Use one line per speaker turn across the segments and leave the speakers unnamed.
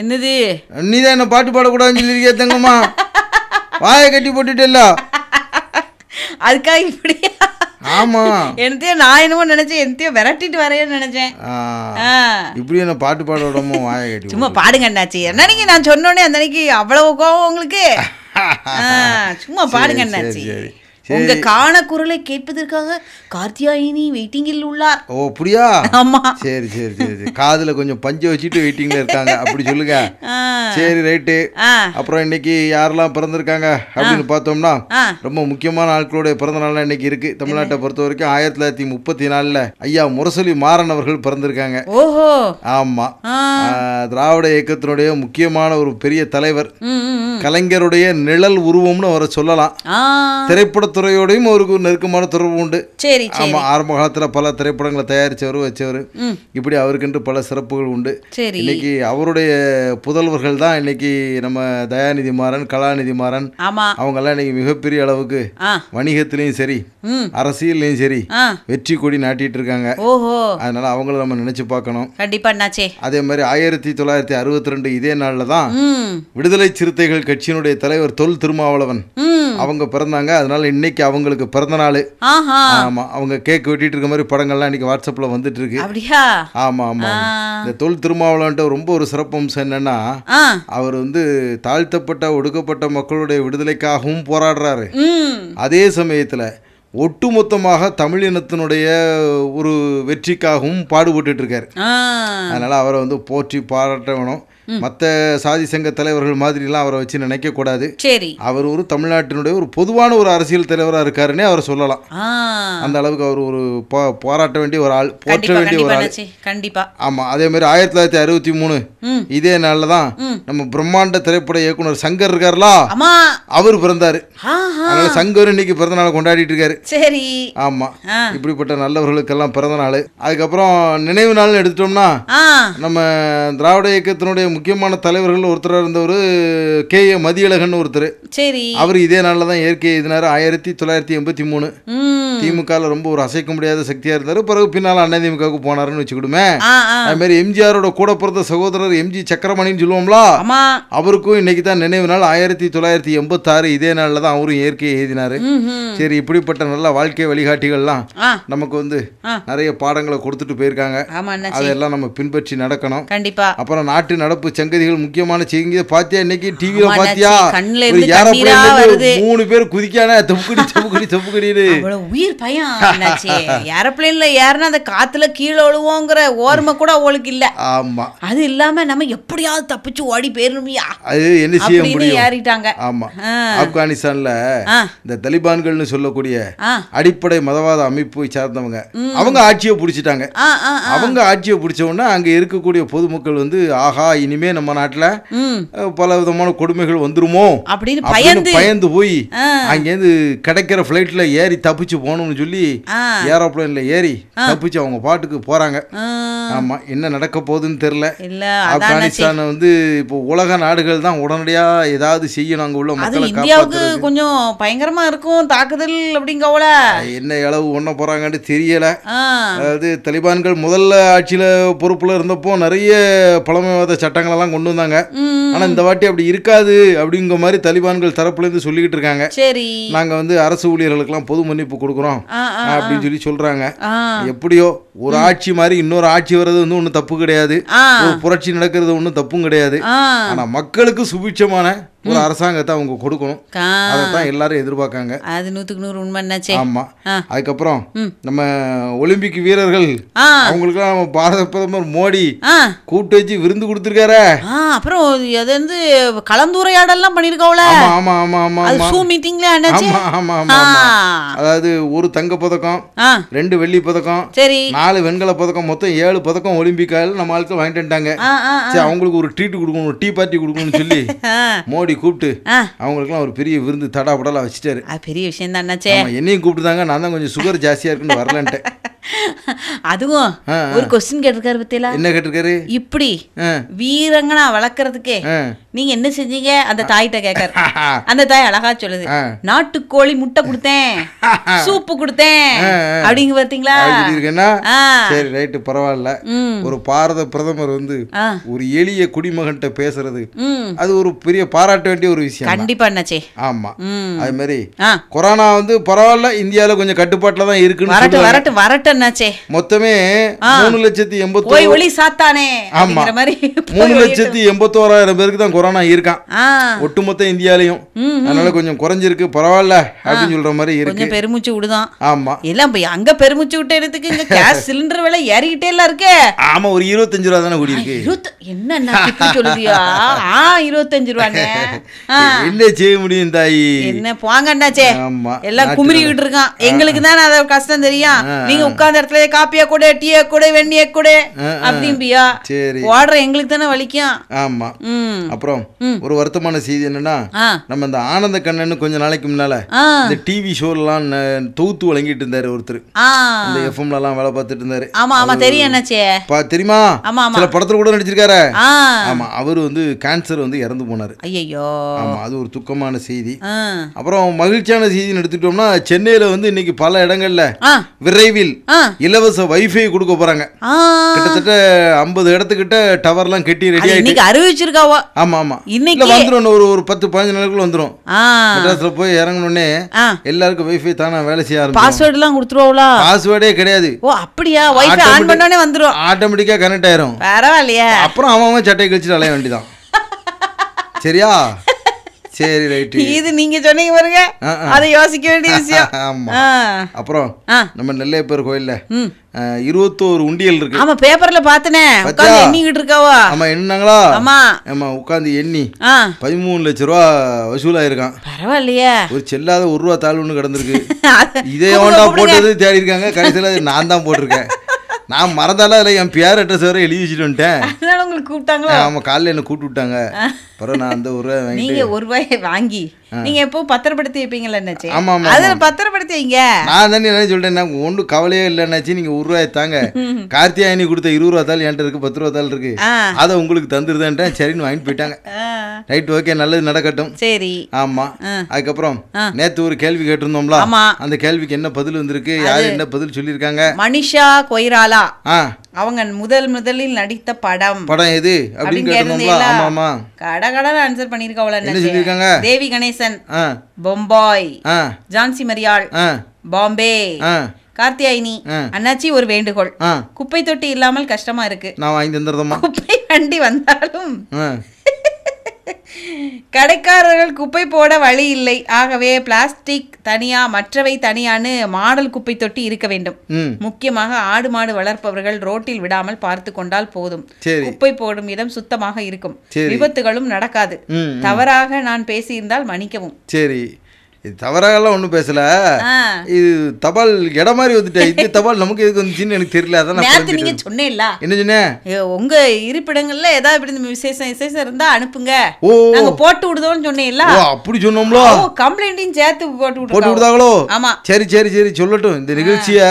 என்னது நீ தான் என்ன பாட்டு பாடக்கூடாதுன்னு சொல்லியிருக்கிய தங்கம்மா வாயை கட்டி போட்டுட்டல
அதுக்காக இப்படி ஆமா என்னத்தையோ நான் என்னமோ நினைச்சேன் என்னத்தையோ விரட்டிட்டு வரையன்னு நினைச்சேன்
இப்படி என்ன பாட்டு பாட விடாம வாய கட்டி
சும்மா பாடுங்க என்னாச்சு என்னன்னைக்கு நான் சொன்னோடனே அந்த அன்னைக்கு அவ்வளவு கோவம் உங்களுக்கு சும்மா பாடுங்க என்னாச்சு உங்க காண குரலை கேட்பதற்காக கார்த்தியாயினி வெயிட்டிங்கில் உள்ளார்
ஓ அப்படியா ஆமா சரி சரி சரி காதுல கொஞ்சம் பஞ்சு வச்சுட்டு வெயிட்டிங்ல இருக்காங்க அப்படி சொல்லுங்க சரி ரைட்டு அப்புறம் இன்னைக்கு யாரெல்லாம் பிறந்திருக்காங்க அப்படின்னு பார்த்தோம்னா ரொம்ப முக்கியமான ஆட்களுடைய பிறந்த நாள் இன்னைக்கு இருக்கு தமிழ்நாட்டை பொறுத்த வரைக்கும் ஆயிரத்தி தொள்ளாயிரத்தி முப்பத்தி நாலுல ஐயா முரசொலி மாறன் அவர்கள் பிறந்திருக்காங்க ஓஹோ ஆமா திராவிட இயக்கத்தினுடைய முக்கியமான ஒரு பெரிய தலைவர் கலைஞருடைய நிழல் உருவம்னு அவரை சொல்லலாம் திரைப்படத்து துறையோடையும் அவருக்கு நெருக்கமான தொடர்பு உண்டு சரி ஆமாம் ஆரம்ப காலத்தில் பல திரைப்படங்களை தயாரித்தவர் வச்சவர் இப்படி அவருக்கென்று பல சிறப்புகள் உண்டு இன்னைக்கு அவருடைய புதல்வர்கள் தான் இன்னைக்கு நம்ம தயாநிதி மாறன் கலாநிதி மாறன் அவங்கெல்லாம் இன்னைக்கு மிகப்பெரிய அளவுக்கு வணிகத்திலையும் சரி அரசியல்லையும் சரி வெற்றி கொடி நாட்டிட்டு இருக்காங்க அதனால அவங்கள நம்ம நினைச்சு பார்க்கணும் கண்டிப்பா அதே மாதிரி ஆயிரத்தி தொள்ளாயிரத்தி அறுபத்தி ரெண்டு இதே நாளில் தான் விடுதலை சிறுத்தைகள் கட்சியினுடைய தலைவர் தொல் திருமாவளவன் அவங்க பிறந்தாங்க அதனால இன்னைக்கு இன்னைக்கு அவங்களுக்கு நாள்
ஆமா
அவங்க கேக் வெட்டிட்டு இருக்க மாதிரி படங்கள்லாம் இன்னைக்கு வாட்ஸ்அப்ல வந்துட்டு இருக்கு அப்படியா ஆமா ஆமா இந்த தொல் திருமாவளவன்ட்ட ரொம்ப ஒரு சிறப்பம்சம் என்னன்னா அவர் வந்து தாழ்த்தப்பட்ட ஒடுக்கப்பட்ட மக்களுடைய விடுதலைக்காகவும் போராடுறாரு அதே சமயத்துல ஒட்டுமொத்தமாக தமிழினத்தினுடைய ஒரு வெற்றிக்காகவும் பாடுபட்டு இருக்காரு அதனால அவரை வந்து போற்றி பாராட்ட வேணும் மற்ற சாதி சங்க தலைவர்கள் மாதிரிலாம் அவரை வச்சு நினைக்கக்கூடாது சரி அவர் ஒரு தமிழ்நாட்டினுடைய ஒரு பொதுவான ஒரு அரசியல் தலைவராக இருக்காருன்னே அவரை சொல்லலாம் அந்த அளவுக்கு அவர் ஒரு போராட்ட வேண்டிய ஒரு ஆள் போற்ற வேண்டிய ஒரு ஆள் கண்டிப்பா ஆமா அதே மாதிரி ஆயிரத்தி தொள்ளாயிரத்தி அறுபத்தி மூணு இதே நாளில் தான் நம்ம பிரம்மாண்ட திரைப்பட இயக்குனர் சங்கர் இருக்காருலா அவர் பிறந்தாரு அதனால சங்கர் இன்னைக்கு பிறந்த நாள் கொண்டாடிட்டு இருக்காரு சரி ஆமா இப்படிப்பட்ட நல்லவர்களுக்கெல்லாம் பிறந்த நாள் அதுக்கப்புறம் நினைவு நாள் எடுத்துட்டோம்னா நம்ம திராவிட இயக்கத்தினுடைய முக்கியமான தலைவர்கள் ஒருத்தராக இருந்தவர் கே ஏ மதியழகன் ஒருத்தர் சரி அவர் இதே நாளில் தான் இயற்கை எழுதினார் ஆயிரத்தி தொள்ளாயிரத்தி எண்பத்தி மூணு திமுகவில் ரொம்ப ஒரு அசைக்க முடியாத சக்தியாக இருந்தார் பிறகு பின்னால் அண்ணா திமுகவுக்கு போனாருன்னு வச்சுக்கிடுமே மாதிரி எம்ஜிஆரோட கூட பிறந்த சகோதரர் எம்ஜி சக்கரமணின்னு சொல்லுவோம்ல அவருக்கும் இன்னைக்கு தான் நினைவு நாள் ஆயிரத்தி தொள்ளாயிரத்தி எண்பத்தாறு இதே நாளில் தான் அவரும் இயற்கையை எழுதினார் சரி இப்படிப்பட்ட நல்ல வாழ்க்கை வழிகாட்டிகள்லாம் நமக்கு வந்து நிறைய பாடங்களை கொடுத்துட்டு போயிருக்காங்க அதெல்லாம் நம்ம பின்பற்றி நடக்கணும் கண்டிப்பா அப்புறம் நாட்டு நடப்பு சிறப்பு சங்கதிகள் முக்கியமான செய்தி பாத்தியா இன்னைக்கு டிவியில பாத்தியா மூணு பேர் குதிக்கானா தப்புக்கடி தப்புக்கடி தப்புக்கடின்னு
உயிர் பயம் ஏரோப்ளேன்ல ஏறினா அந்த காத்துல கீழே விழுவோங்கிற ஓர்மை கூட அவளுக்கு இல்ல ஆமா அது இல்லாம நம்ம எப்படியாவது தப்பிச்சு ஓடி போயிடணுமியா அது என்ன செய்ய முடியும் ஏறிட்டாங்க
ஆமா ஆப்கானிஸ்தான்ல இந்த தலிபான்கள்னு சொல்லக்கூடிய அடிப்படை மதவாத அமைப்பு சார்ந்தவங்க அவங்க ஆட்சியை பிடிச்சிட்டாங்க அவங்க ஆட்சியை பிடிச்ச உடனே அங்க இருக்கக்கூடிய பொதுமக்கள் வந்து ஆஹா இனிமே நம்ம நாட்டில் பல விதமான கொடுமைகள் வந்துருமோ அப்படின்னு பயந்து போய் அங்கேருந்து கிடைக்கிற ஃப்ளைட்டில் ஏறி தப்பிச்சு போகணும்னு சொல்லி ஏரோப்ளைன்ல ஏறி தப்பிச்சு அவங்க பாட்டுக்கு போகிறாங்க ஆமாம் என்ன நடக்க போகுதுன்னு தெரில
ஆப்கானிஸ்தான்
வந்து இப்போ உலக நாடுகள் தான் உடனடியாக ஏதாவது செய்யணும் அங்கே உள்ள மக்களை இந்தியாவுக்கு
கொஞ்சம் பயங்கரமா இருக்கும் தாக்குதல் அப்படிங்கவல
என்ன அளவு ஒண்ண போறாங்கன்னு தெரியல அதாவது தலிபான்கள் முதல்ல ஆட்சியில பொறுப்புல இருந்தப்போ நிறைய பழமைவாத சட்டம் சட்டங்களெல்லாம் கொண்டு வந்தாங்க ஆனா இந்த வாட்டி அப்படி இருக்காது அப்படிங்கிற மாதிரி தலிபான்கள் தரப்புலேருந்து சொல்லிக்கிட்டு இருக்காங்க சரி நாங்க வந்து அரசு ஊழியர்களுக்கெல்லாம் பொது மன்னிப்பு கொடுக்குறோம் அப்படின்னு சொல்லி சொல்றாங்க எப்படியோ ஒரு ஆட்சி மாதிரி இன்னொரு ஆட்சி வர்றது வந்து ஒன்றும் தப்பு கிடையாது ஒரு புரட்சி நடக்கிறது ஒன்றும் தப்பும் கிடையாது ஆனா மக்களுக்கு சுபிட்சமான ஒரு அரசாங்கத்தை அவங்க கொடுக்கணும் அதை தான் எல்லாரும் எதிர்பார்க்காங்க
அது நூற்றுக்கு நூறு உண்மைன்னாச்சே ஆமாம்
அதுக்கப்புறம் நம்ம ஒலிம்பிக் வீரர்கள் அவங்களுக்கு நம்ம பாரத பிரதமர் மோடி கூப்பிட்டு வச்சு விருந்து கொடுத்துருக்காரு
அப்புறம் அது வந்து கலந்துரையாடல்லாம் பண்ணியிருக்கோம்ல
ஆமா ஆமா ஆமா ஆமாம் சூ மீட்டிங்ல அதாவது ஒரு தங்க பதக்கம் ரெண்டு வெள்ளி பதக்கம் சரி நாலு வெண்கல பதக்கம் மொத்தம் ஏழு பதக்கம் ஒலிம்பிக்கால் நம்ம ஆளுக்கு வாங்கிட்டு வந்துட்டாங்க சரி அவங்களுக்கு ஒரு ட்ரீட் கொடுக்கணும் டீ பார்ட்டி கொடுக்கணும்னு சொல்லி மோடி முன்னாடி கூப்பிட்டு அவங்களுக்குலாம் ஒரு பெரிய விருந்து தடா படலா வச்சுட்டாரு பெரிய விஷயம் தான் என்னையும் கூப்பிட்டுதாங்க நான் தான் கொஞ்சம் சுகர் ஜாஸ்தியா இருக்குன்னு வரலன்ட்டு அதுவும் ஒரு
கொஸ்டின் கேட்டிருக்காரு பத்தியெல்லாம் என்ன கேட்டிருக்காரு இப்படி வீரங்கனா வளர்க்கறதுக்கே நீங்க என்ன செஞ்சீங்க அந்த தாய்கிட்ட கேட்காரு அந்த தாய் அழகா
சொல்லுது
கோழி முட்டை கொடுத்தேன் சூப்பு கொடுத்தேன் அப்படிங்க பாத்தீங்களா
சரி ரைட்டு பரவாயில்ல ஒரு பாரத பிரதமர் வந்து ஒரு எளிய குடிமகன்கிட்ட பேசுறது அது ஒரு பெரிய பாராட்ட வேண்டிய ஒரு விஷயம் கண்டிப்பா என்னாச்சே ஆமா அது மாதிரி கொரோனா வந்து பரவாயில்ல இந்தியால கொஞ்சம் கட்டுப்பாட்டுல தான் இருக்குன்னு வரட்டு வரட்டு
வரட்டு என்னாச்சே
மொத்தமே மூணு லட்சத்தி எண்பத்தி ஒளி
சாத்தானே ஆமா
மூணு லட்சத்தி எண்பத்தோராயிரம் பேருக்கு தான் கொரோனா கொரோனா
இருக்கான்
ஒட்டுமொத்த இந்தியாலையும் அதனால கொஞ்சம் குறைஞ்சிருக்கு பரவாயில்ல அப்படின்னு சொல்ற மாதிரி இருக்கு
பெருமிச்சு விடுதான் ஆமா எல்லாம் போய் அங்க பெருமிச்சு விட்ட இடத்துக்கு இங்க கேஸ் சிலிண்டர் விலை ஏறிக்கிட்டே எல்லாம் இருக்கு
ஆமா ஒரு இருபத்தஞ்சு ரூபா தானே கூடி இருக்கு
என்ன சொல்லுதியா இருபத்தஞ்சு ரூபாங்க
என்ன செய்ய முடியும் தாயி என்ன
போங்கண்டாச்சே ஆமா
எல்லாம் குமிரிக்கிட்டு
இருக்கான் எங்களுக்கு தானே அத கஷ்டம் தெரியும் நீங்க உட்கார்ந்த இடத்துல காப்பியா கூட டீயா கூட வெண்ணியா கூட அப்படிம்பியா
சரி ஓடுற
எங்களுக்கு தானே வலிக்கும்
ஆமா அப்புறம் அப்புறம் ஒரு வருத்தமான செய்தி என்னன்னா நம்ம இந்த ஆனந்த கண்ணன் கொஞ்ச நாளைக்கு முன்னால இந்த டிவி ஷோலாம் தொகுத்து வழங்கிட்டு இருந்தாரு ஒருத்தர் இந்த எஃப்எம்ல எல்லாம் வேலை பார்த்துட்டு இருந்தாரு ஆமா ஆமா தெரியும் தெரியுமா சில படத்துல கூட நடிச்சிருக்காரு ஆமா அவர் வந்து கேன்சர் வந்து இறந்து போனாரு ஐயோ ஆமா அது ஒரு துக்கமான செய்தி அப்புறம் மகிழ்ச்சியான செய்தி எடுத்துட்டோம்னா சென்னையில வந்து இன்னைக்கு பல இடங்கள்ல விரைவில் இலவச வைஃபை கொடுக்க போறாங்க கிட்டத்தட்ட ஐம்பது இடத்துக்கிட்ட டவர்லாம் கட்டி ரெடி ஆயிடுச்சு
அறிவிச்சிருக்காவா
ஆமா ஆமா இன்னைக்கு வந்துரும் ஒரு ஒரு பத்து பதினஞ்சு நாளுக்குள்ள வந்துரும் மெட்ராஸ்ல போய் இறங்கணும்னே எல்லாருக்கும் வைஃபை தானா வேலை செய்ய ஆரம்பிச்சு பாஸ்வேர்ட் எல்லாம் கொடுத்துருவோம்ல பாஸ்வேர்டே கிடையாது
ஓ அப்படியா வைஃபை ஆன்
பண்ணோனே வந்துரும் ஆட்டோமேட்டிக்கா கனெக்ட் ஆயிரும் பரவாயில்லையா அப்புறம் அவன் அவன் சட்டையை கிழிச்சிட்டு அலைய வேண்டியதான் சரியா சரி ரைட் இது
நீங்க சொன்னீங்க பாருங்க அதை யோசிக்க வேண்டிய விஷயம்
ஆமா அப்புறம் நம்ம நெல்லையப்பர் கோயில்ல இருபத்தோரு உண்டியல் இருக்கு ஆமா பேப்பர்ல பாத்தனே
எண்ணிக்கிட்டு இருக்காவா
ஆமா எண்ணாங்களா ஆமா ஆமா உட்காந்து எண்ணி பதிமூணு லட்சம் ரூபா வசூல் ஆயிருக்கான் பரவாயில்லையே ஒரு செல்லாத ஒரு ரூபா தாள் ஒன்று கிடந்திருக்கு இதே ஓண்டா போட்டது தேடி இருக்காங்க கடைசியில் நான் தான் போட்டிருக்கேன் நான் மறந்தாலும் அதில் என் பேர் அட்ரஸ் வரை எழுதி வச்சுட்டு வந்துட்டேன்
உங்களுக்கு கூப்பிட்டாங்களா ஆமாம்
காலையில் என்னை கூப்பிட்டு விட்டாங்க அப்புறம் நான் அந்த ஒரு ரூபாய் நீங்க ஒரு
ரூபாய் வாங்கி நீங்க எப்போ பத்திரப்படுத்தி வைப்பீங்களா என்னாச்சு ஆமா ஆமா அதுல பத்திரப்படுத்திங்க
நான் தானே என்ன சொல்றேன் ஒண்ணு கவலையே இல்லை என்னாச்சு நீங்க ஒரு ரூபாய் தாங்க கார்த்தியாயனி கொடுத்த இருபது ரூபா தாள் என்கிட்ட இருக்கு பத்து ரூபா தாள் இருக்கு அதை உங்களுக்கு தந்துருதேன்ட்டேன் சரின்னு வாங்கிட்டு போயிட்டாங்க ரைட் ஓகே நல்லது நடக்கட்டும் சரி ஆமா அதுக்கப்புறம் நேத்து ஒரு கேள்வி கேட்டிருந்தோம்ல அந்த கேள்விக்கு என்ன பதில் வந்திருக்கு யாரு என்ன பதில் சொல்லியிருக்காங்க
மனிஷா கொய்ராலா அவங்க முதல் முதலில் நடித்த படம் படம்
எது அப்படின்னு
ஆன்சர் பண்ணிருக்க தேவி கணேசன் பொம்பாய் ஜான்சி மரியாள் பாம்பே கார்த்தியாயினி அண்ணாச்சி ஒரு வேண்டுகோள் குப்பை தொட்டி இல்லாமல் கஷ்டமா இருக்கு
நான் வாங்கி குப்பை
வண்டி வந்தாலும் கடைக்காரர்கள் குப்பை போட வழி இல்லை ஆகவே பிளாஸ்டிக் தனியா மற்றவை தனியான்னு மாடல் குப்பை தொட்டி இருக்க வேண்டும் முக்கியமாக ஆடு மாடு வளர்ப்பவர்கள் ரோட்டில் விடாமல் பார்த்து கொண்டால் போதும் குப்பை போடும் இடம் சுத்தமாக இருக்கும் விபத்துகளும் நடக்காது தவறாக நான் பேசியிருந்தால் மன்னிக்கவும்
சரி இது தவறாகலாம் ஒன்றும் பேசல இது தபால் இடம் மாதிரி வந்துட்டேன் இது தபால் நமக்கு எதுக்கு வந்துச்சுன்னு எனக்கு தெரியல அதான் நேற்று நீங்கள்
என்ன
சொன்னேன்
உங்கள் இருப்பிடங்களில் ஏதாவது இப்படி விசேஷம் விசேஷம் இருந்தால் அனுப்புங்க ஓ நாங்கள் போட்டு விடுதோன்னு சொன்னேன் அப்படி சொன்னோம்ல ஓ கம்ப்ளைண்ட்டையும் சேர்த்து போட்டு போட்டு விடுதாங்களோ ஆமாம்
சரி சரி சரி சொல்லட்டும் இந்த நிகழ்ச்சியை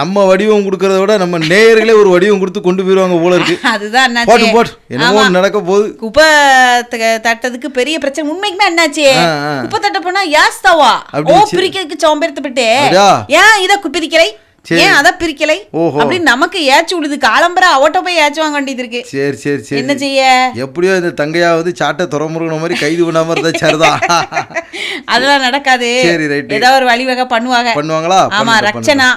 நம்ம வடிவம் கொடுக்கறத விட நம்ம நேயர்களே ஒரு வடிவம் கொடுத்து கொண்டு போயிடுவாங்க போல இருக்கு
அதுதான் போட்டு போட்டு என்னமோ நடக்க போகுது குப்பை தட்டதுக்கு பெரிய பிரச்சனை உண்மைக்குமே என்னாச்சு குப்பை தட்ட போனால் யார் வாஸ்தவா ஓ பிரிக்கிறதுக்கு சோம்பேறித்துப்பட்டு ஏன் இதை பிரிக்கிறை ஏன் அத பிரிக்கலை அப்படி நமக்கு ஏச்சு விடுது காலம்பரா அவட்ட போய் ஏச்சு வாங்க வேண்டியது இருக்கு
சரி சரி சரி என்ன செய்ய எப்படியோ இந்த தங்கையாவது சாட்டை துறமுருகணும் மாதிரி கைது பண்ணாம இருந்தா சரிதான்
அதெல்லாம் நடக்காது சரி ரைட் ஏதாவது ஒரு வழிவகை பண்ணுவாங்க பண்ணுவாங்களா ஆமா ரச்சனா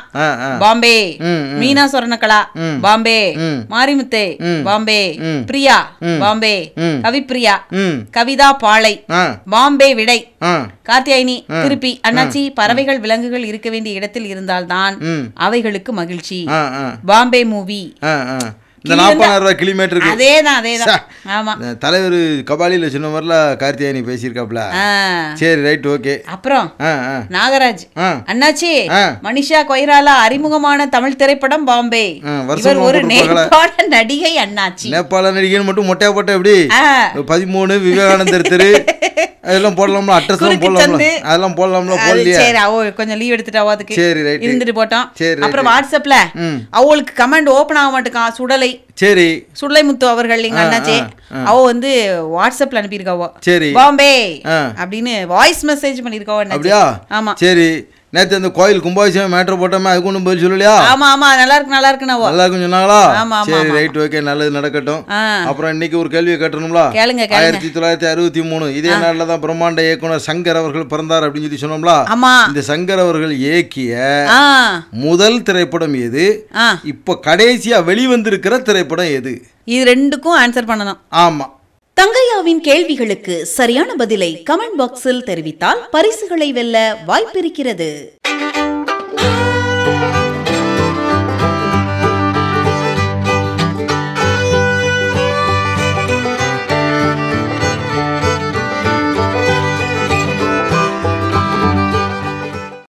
பாம்பே மீனா
சொரணக்கலா பாம்பே மாரிமுத்தே பாம்பே பிரியா பாம்பே கவிப்பிரியா கவிதா பாளை பாம்பே விடை கார்த்தியாயினி திருப்பி அண்ணாச்சி பறவைகள் விலங்குகள் இருக்க வேண்டிய இடத்தில் இருந்தால்தான் அவைகளுக்கு மகிழ்ச்சி பாம்பே மூவி
இந்த நாற்பதாயிரம் ரூபாய் கிலோமீட்டருக்கு அதே
தான் அதே தான் ஆமாம்
தலைவர் கபாலியில் சொன்ன மாதிரிலாம் கார்த்தியாயனி பேசியிருக்காப்ல சரி ரைட் ஓகே
அப்புறம் நாகராஜ் அண்ணாச்சி மனிஷா கொய்ராலா அறிமுகமான தமிழ் திரைப்படம் பாம்பே
வருஷம் ஒரு நேபாள
நடிகை அண்ணாச்சி
நேபாள நடிகைன்னு மட்டும் மொட்டையா போட்ட எப்படி பதிமூணு விவேகானந்தர் தெரு அதெல்லாம் போடலாம்ல அட்ரஸ் போடலாம் அதெல்லாம் போடலாம்ல போடலையா சரி
அவ கொஞ்சம் லீவ் எடுத்துட்டாவோ அதுக்கு சரி ரைட் இருந்துட்டு போட்டோம் அப்புறம் வாட்ஸ்அப்ல அவளுக்கு கமெண்ட் ஓபன் ஆக மாட்டேங்கான் சுடலை சரி சுள்ளைமுத்து அவர்கள் எங்க அண்ணாச்சி அவ வந்து வாட்ஸ்அப்ல அனுப்பியிருக்காவோ சரி பாம்பே அப்படின்னு வாய்ஸ் மெசேஜ் பண்ணிருக்காவோ அப்படியா ஆமா சரி
நேற்று இந்த கோயில் கும்பாபிஷேகம் மேட்ரு போட்டோமே அதுக்கு ஒன்றும் பதில் சொல்லலையா
ஆமா ஆமா நல்லா இருக்கு நல்லா இருக்கு நல்லா இருக்கும்
சொன்னாங்களா சரி ரைட் ஓகே நல்லது நடக்கட்டும் அப்புறம் இன்னைக்கு ஒரு கேள்வியை கேட்டணும்ல ஆயிரத்தி தொள்ளாயிரத்தி அறுபத்தி மூணு இதே நாளில் தான் பிரம்மாண்ட இயக்குனர் சங்கர் அவர்கள் பிறந்தார் அப்படின்னு சொல்லி சொன்னோம்ல இந்த சங்கர் அவர்கள் இயக்கிய முதல் திரைப்படம் எது இப்போ கடைசியா வெளிவந்திருக்கிற திரைப்படம் எது
இது ரெண்டுக்கும் ஆன்சர் பண்ணணும் ஆமா தங்கையாவின் கேள்விகளுக்கு சரியான பதிலை கமெண்ட் பாக்ஸில் தெரிவித்தால் பரிசுகளை வெல்ல வாய்ப்பிருக்கிறது